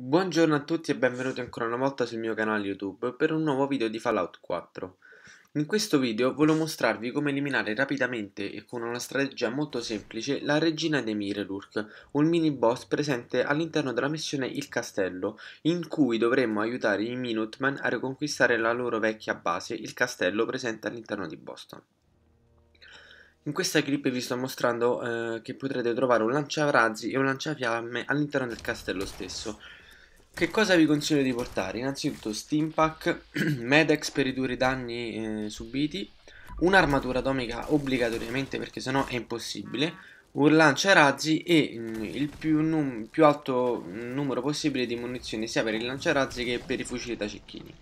Buongiorno a tutti e benvenuti ancora una volta sul mio canale YouTube per un nuovo video di Fallout 4. In questo video voglio mostrarvi come eliminare rapidamente e con una strategia molto semplice la regina dei Mirelurk, un mini boss presente all'interno della missione Il Castello, in cui dovremmo aiutare i Minutemen a riconquistare la loro vecchia base, il castello presente all'interno di Boston. In questa clip vi sto mostrando eh, che potrete trovare un lanciarazzi e un lanciafiamme all'interno del castello stesso, che cosa vi consiglio di portare? Innanzitutto Steampack, Medex per ridurre i danni eh, subiti, un'armatura atomica obbligatoriamente perché sennò è impossibile, un lanciarazzi e mh, mm, il più, num, più, alto mm, numero possibile di munizioni sia per il lanciarazzi che per i fucili da cecchini.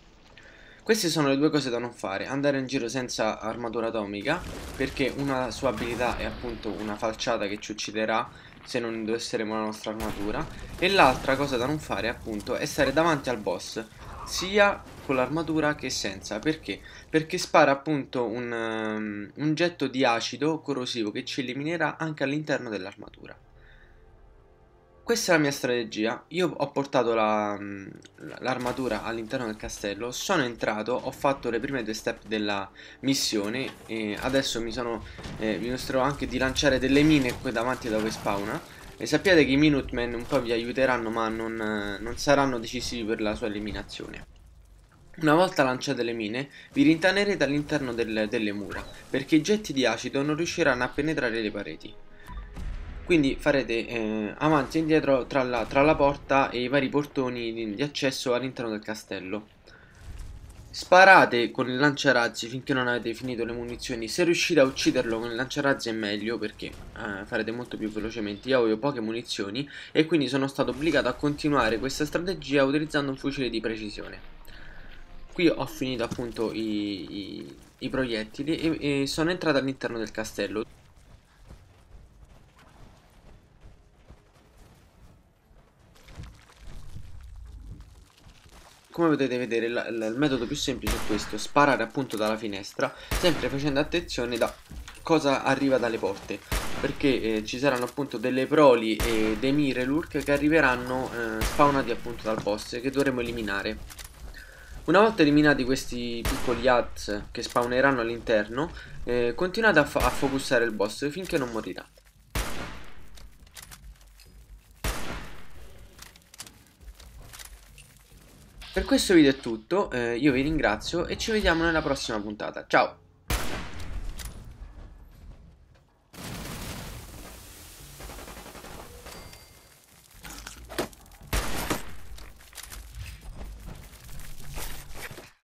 Queste sono le due cose da non fare, andare in giro senza armatura atomica perché una sua abilità è appunto una falciata che ci ucciderà se non indosseremo la nostra armatura e l'altra cosa da non fare appunto è stare davanti al boss sia con l'armatura che senza perché? perché spara appunto un, um, un getto di acido corrosivo che ci eliminerà anche all'interno dell'armatura questa è la mia strategia. Io ho portato mm, l'armatura all'interno del castello, sono entrato, ho fatto le prime due step della missione e adesso mi sono eh, mi mostrerò anche di lanciare delle mine qui davanti dove spawna. E sappiate che i Minutemen un po' vi aiuteranno ma non, non saranno decisivi per la sua eliminazione. Una volta lanciate le mine, vi rintanerete all'interno del, delle mura, perché i getti di acido non riusciranno a penetrare le pareti quindi farete eh, avanti e indietro tra la, tra la, porta e i vari portoni di, di accesso all'interno del castello Sparate con il lanciarazzi finché non avete finito le munizioni Se riuscite a ucciderlo con il lanciarazzi è meglio perché eh, farete molto più velocemente Io avevo poche munizioni e quindi sono stato obbligato a continuare questa strategia utilizzando un fucile di precisione Qui ho finito appunto i, i, i proiettili e, e sono entrato all'interno del castello come potete vedere la, la, il metodo più semplice è questo sparare appunto dalla finestra sempre facendo attenzione da cosa arriva dalle porte perché eh, ci saranno appunto delle proli e dei mirelurk che arriveranno eh, spawnati appunto dal boss che dovremo eliminare una volta eliminati questi piccoli ads che spawneranno all'interno eh, continuate a, a focussare il boss finché non morirà Per questo video è tutto, eh, io vi ringrazio e ci vediamo nella prossima puntata. Ciao!